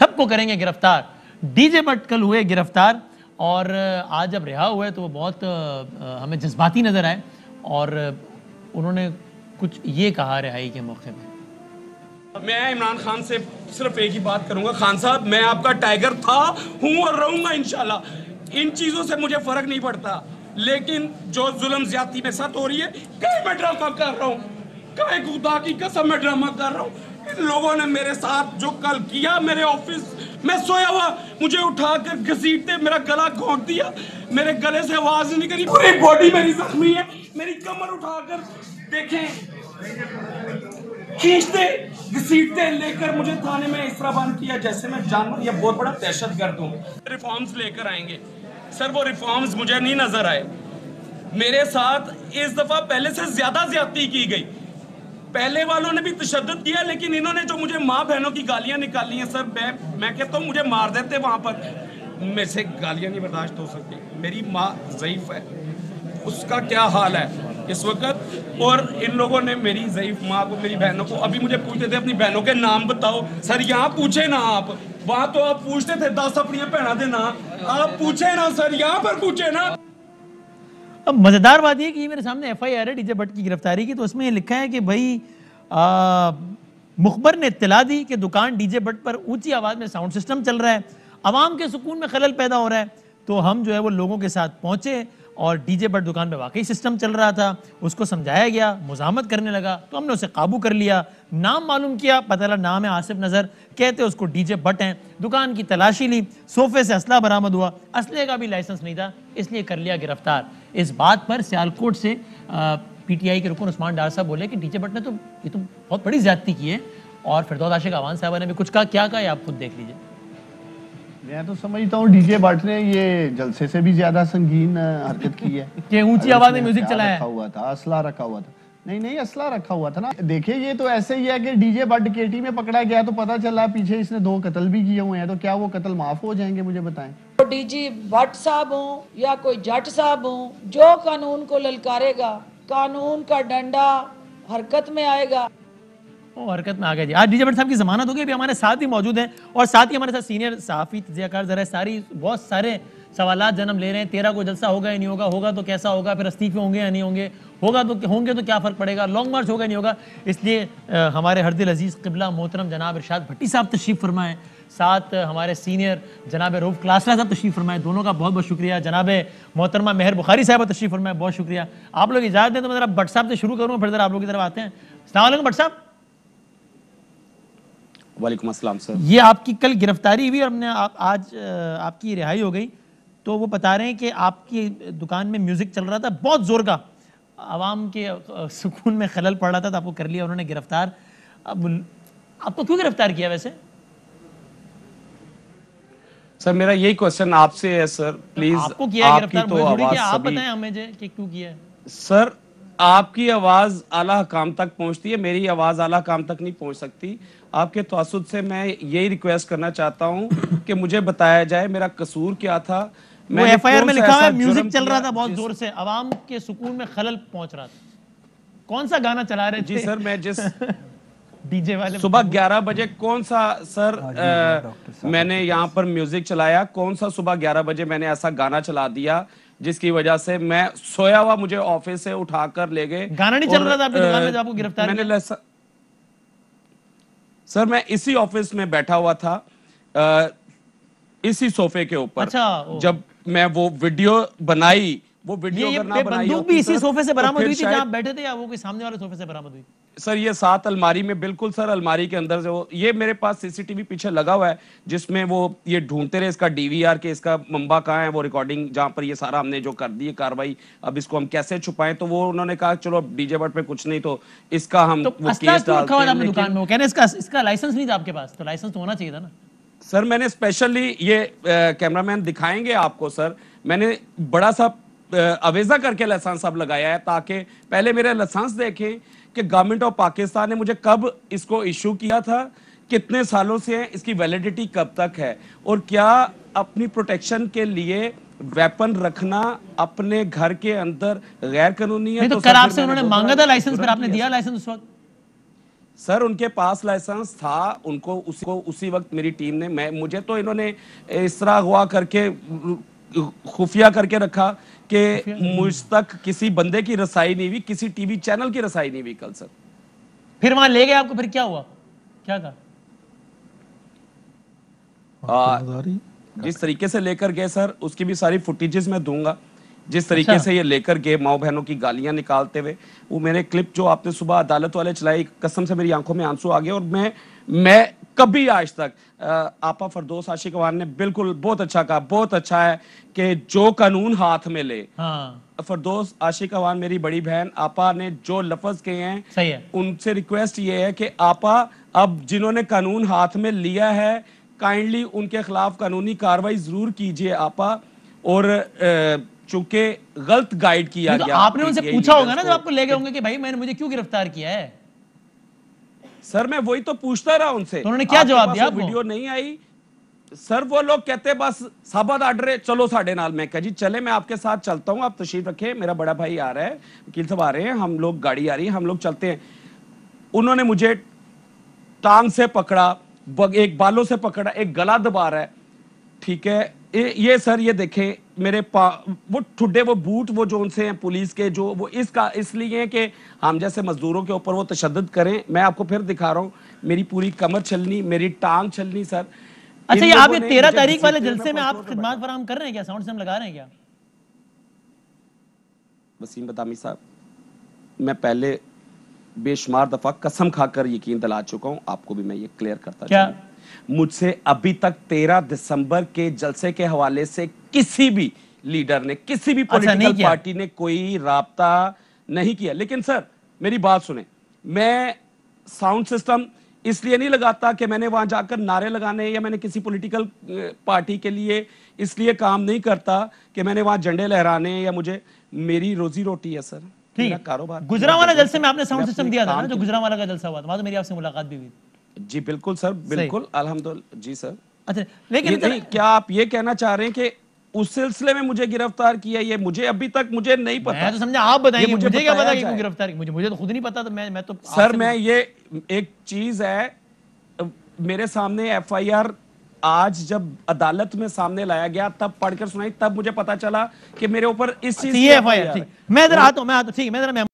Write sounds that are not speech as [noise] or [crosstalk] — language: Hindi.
सबको करेंगे गिरफ्तार डीजे भट्ट कल हुए गिरफ्तार और आज जब रिहा हुए तो वो बहुत हमें जज्बाती नज़र आए और उन्होंने कुछ ये कहा रिहाई के मौके पर मैं इमरान खान से सिर्फ एक ही बात करूंगा खान साहब मैं आपका टाइगर था हूं और रहूंगा इनशाला इन चीज़ों से मुझे फ़र्क नहीं पड़ता लेकिन जो जुलम ज्यादा साथ हो रही है कहीं मैं ड्रामा कर रहा हूँ कहीं खुदा की कसम मैं ड्रामा कर रहा हूँ लोगों ने मेरे साथ जो कल किया मेरे ऑफिस मैं सोया हुआ मुझे उठाकर घसीटते मेरा गला घोट दिया मेरे गले से आवाज निकली पूरी बॉडी मेरी जख्मी है मेरी कमर उठाकर देखें खींचते घसीटते लेकर मुझे थाने में इस तरह बंद किया जैसे मैं जानवर या बहुत बड़ा दहशत गर्द हूँ रिफॉर्म्स लेकर आएंगे सर वो रिफॉर्म्स मुझे नहीं नजर आए मेरे साथ इस दफा पहले से ज्यादा ज्यादा की गई पहले वालों ने भी तशद किया लेकिन इन्होंने जो मुझे माँ बहनों की गालियां निकाली हैं सर मैं मैं कहता हूँ मुझे मार देते वहां पर मेरे से गालियां नहीं बर्दाश्त हो सकती मेरी माँ ज़यीफ़ है उसका क्या हाल है इस वक्त और इन लोगों ने मेरी ज़यीफ़ माँ को मेरी बहनों को अभी मुझे पूछते थे अपनी बहनों के नाम बताओ सर यहाँ पूछे ना आप वहाँ तो आप पूछते थे दस अपनी भैन देना आप पूछे ना सर यहाँ पर पूछे ना अब मज़ेदार बात यह कि ये मेरे सामने एफ आई आर है डीजे भट्ट की गिरफ्तारी की तो उसमें ये लिखा है कि भाई मुखबर ने इतला दी कि दुकान डीजे भट्ट पर ऊंची आवाज़ में साउंड सिस्टम चल रहा है आवाम के सुकून में खलल पैदा हो रहा है तो हम जो है वो लोगों के साथ पहुँचे और डीजे भट्ट दुकान में वाकई सिस्टम चल रहा था उसको समझाया गया मुजामत करने लगा तो हमने उसे काबू कर लिया नाम मालूम किया पता चला नाम है आसिफ नज़र कहते उसको डीजे बट हैं दुकान की तलाशी ली सोफे से असला बरामद हुआ असले का भी लाइसेंस नहीं था इसलिए कर लिया गिरफ्तार इस बात पर सियालकोट से पीटीआई के रुकन उस्मान डार साहब बोले कि डीजे बट ने तो ये तो बहुत बड़ी ज्यादती की है और फिर आशिक अवान साहब ने भी कुछ कहा क्या कहा आप खुद देख लीजिए मैं तो समझता हूँ डीजे बट ने ये जलसे से भी ज्यादा संगीन हरकत की है [laughs] ऊंची आवाज में म्यूजिक चलाया हुआ था असला रखा हुआ था नहीं नहीं असला रखा हुआ था ना देखिए ये तो ऐसे ही है कि डीजे बड केटी में पकड़ा गया तो पता चला पीछे इसने दो कत्ल भी किए हुए हैं तो क्या वो कत्ल माफ हो जाएंगे मुझे बताएं तो डीजी भट्ट साहब हों या कोई जट साहब हो जो कानून को ललकारेगा कानून का डंडा हरकत में आएगा ओ हरकत में आ गया जी आज डीजे भट्ट साहब की जमानत होगी अभी हमारे साथ ही मौजूद है और साथ ही हमारे साथ सीनियर साफी जयाकार जरा सारी बहुत सारे सवाल जन्म ले रहे हैं तेरह को जलसा होगा या नहीं होगा होगा तो कैसा होगा फिर अस्तीफे होंगे या नहीं होंगे होगा तो होंगे तो क्या फ़र्क पड़ेगा लॉन्ग मार्च होगा नहीं होगा इसलिए हमारे हरदिल अजीज़ किबला मोहतरम जनाब इरशाद भट्टी साहब तशरीफ़ फरमाए साथ हमारे सीनियर जनाब रूफ क्लासरा साहब तशरीफ़ फरमाए दोनों का बहुत बहुत शुक्रिया जनाब मोहतरमा मेहर बुखारी साहब तशरीफ़ फरमाए बहुत शुक्रिया आप लोग इजाज़त दें तो मैं ज़रा भट्ट साहब से शुरू करूँ फिर ज़रा आप लोग की तरफ आते हैं अलैक् भट्ट साहब वालेकुम अस्सलाम सर ये आपकी कल गिरफ्तारी हुई और हमने आप, आज आपकी रिहाई हो गई तो वो बता रहे हैं कि आपकी दुकान में म्यूज़िक चल रहा था बहुत ज़ोर का आवाम के सुकून में खलल पड़ रहा था तो आपको कर लिया उन्होंने गिरफ्तार अब आपको क्यों गिरफ्तार किया वैसे सर मेरा यही क्वेश्चन आपसे है सर प्लीज तो आपको किया आपकी तो आवाज आप बताएं हमें जे कि क्यों किया सर आपकी आवाज आला काम तक पहुंचती है मेरी आवाज आला काम तक नहीं पहुंच सकती आपके तसद से मैं यही रिक्वेस्ट करना चाहता हूं कि मुझे बताया जाए मेरा कसूर क्या था में लिखा हुआ है म्यूजिक चल रहा था बहुत जोर से आवाम के सुकून में खलल पहुंच रहा था कौन सा गाना चला रहे जी सर मैं जिस [laughs] डीजे वाले सुबह 11 बजे कौन सा सर आ, हाँ हाँ मैंने पर म्यूजिक चलाया कौन सा सुबह 11 बजे मैंने ऐसा गाना चला दिया जिसकी वजह से मैं सोया हुआ मुझे ऑफिस से उठाकर ले गए गाना नहीं चल रहा था आपकी दुकान में आपको गिरफ्तार मैंने सर मैं इसी ऑफिस में बैठा हुआ था इसी सोफे के ऊपर अच्छा, जब मैं वो वीडियो बनाई वो वीडियो बंदूक भी इसी सोफे से तो बरामद हुई थी जहाँ बैठे थे या वो कोई सामने वाले सोफे से बरामद हुई सर ये सात अलमारी में बिल्कुल सर अलमारी के अंदर से वो ये मेरे पास सीसीटीवी पीछे लगा हुआ है जिसमें वो ये ढूंढते रहे इसका डीवीआर के इसका मंबा कहाँ है वो रिकॉर्डिंग जहाँ पर ये सारा हमने जो कर दी है कार्रवाई अब इसको हम कैसे छुपाएं तो वो उन्होंने कहा चलो डीजे बट पे कुछ नहीं तो इसका हम तो वो केस डालते हैं दुकान में वो कह इसका इसका लाइसेंस नहीं था आपके पास तो लाइसेंस तो होना चाहिए था ना सर मैंने स्पेशली ये कैमरामैन दिखाएंगे आपको सर मैंने बड़ा सा अवेजा करके लसेंस अब लगाया है ताकि पहले मेरे लसेंस देखें कि गवर्नमेंट ऑफ पाकिस्तान ने मुझे कब इसको इशू किया था कितने सालों से है इसकी वैलिडिटी कब तक है और क्या अपनी प्रोटेक्शन के लिए वेपन रखना अपने घर के अंदर गैर कानूनी है तो, तो कल आपसे उन्होंने मांगा था लाइसेंस पर आपने दिया लाइसेंस उस वक्त सर उनके पास लाइसेंस था उनको को उसी वक्त मेरी टीम ने मैं मुझे तो इन्होंने इस तरह हुआ करके खुफिया करके रखा कि मुझ तक किसी बंदे की रसाई नहीं हुई किसी टीवी चैनल की रसाई नहीं हुई कल सर फिर वहां ले गए आपको फिर क्या हुआ क्या था आ, जिस तरीके से लेकर गए सर उसकी भी सारी फुटेजेस मैं दूंगा जिस तरीके अच्छा। से ये लेकर गए माओ बहनों की गालियां निकालते हुए वो मेरे क्लिप जो आपने सुबह अदालत वाले चलाई कसम से मेरी आंखों में आंसू आ गए और मैं मैं कभी आज तक आपा फरदोस आशिक अवान ने बिल्कुल बहुत अच्छा कहा बहुत अच्छा है कि जो कानून हाथ में ले हाँ। फरदोस आशिक अवान मेरी बड़ी बहन आपा ने जो लफज कहे हैं सही है उनसे रिक्वेस्ट ये है कि आपा अब जिन्होंने कानून हाथ में लिया है काइंडली उनके खिलाफ कानूनी कार्रवाई जरूर कीजिए आपा और आ, चूंकि गलत गाइड किया तो गया आपने उनसे पूछा होगा ना जब आपको लेके होंगे कि भाई मैंने मुझे क्यों गिरफ्तार किया है सर मैं वही तो पूछता रहा उनसे तो उन्होंने क्या जवाब दिया वीडियो नहीं आई सर वो लोग कहते बस साबत आडरे चलो साढ़े नाल मैं कह जी चले मैं आपके साथ चलता हूँ आप तशरीफ रखे मेरा बड़ा भाई आ रहा है वकील साहब आ रहे हैं हम लोग गाड़ी आ रही है हम लोग चलते हैं उन्होंने मुझे टांग से पकड़ा एक बालों से पकड़ा एक गला दबा रहा है ठीक है ये सर ये देखें मेरे पा वो ठुडे वो बूट वो जो उनसे हैं पुलिस के जो वो इसका इसलिए हैं कि हम जैसे मजदूरों के ऊपर वो तशद करें मैं आपको फिर दिखा रहा हूँ मेरी पूरी कमर छलनी मेरी टांग छलनी सर अच्छा ये आप ये तेरह तारीख वाले जलसे में आप खिदमत फराम कर रहे हैं क्या साउंड सिस्टम लगा रहे हैं क्या वसीम बतामी साहब मैं पहले बेशुमार दफा कसम खाकर यकीन दिला चुका हूँ आपको भी मैं ये क्लियर करता मुझसे अभी तक तेरह दिसंबर के जलसे के हवाले से किसी भी लीडर ने किसी भी पॉलिटिकल अच्छा, पार्टी ने कोई रहा नहीं किया लेकिन सर मेरी बात सुने मैं साउंड सिस्टम इसलिए नहीं लगाता कि मैंने वहां जाकर नारे लगाने या मैंने किसी पॉलिटिकल पार्टी के लिए इसलिए काम नहीं करता कि मैंने वहां झंडे लहराने या मुझे मेरी रोजी रोटी है सर ठीक है कारोबार गुजरावाला जलसे में आपने साउंड सिस्टम दिया था ना जो गुजरावाला का जलसा हुआ था वहां तो मेरी आपसे मुलाकात भी हुई जी बिल्कुल सर बिल्कुल अलहमदुल्ला जी सर अच्छा लेकिन क्या आप ये कहना चाह रहे हैं कि उस सिलसिले में मुझे गिरफ्तार किया ये मुझे अभी तक मुझे नहीं पता तो समझा आप बताइए मुझे, मुझे क्या पता कि क्यों गिरफ्तार मुझे मुझे तो खुद नहीं पता तो मैं मैं तो सर मैं ये एक चीज है मेरे सामने एफआईआर आज जब अदालत में सामने लाया गया तब पढ़कर सुनाई तब मुझे पता चला कि मेरे ऊपर इस चीज मैं इधर आता हूँ मैं आता ठीक है मैं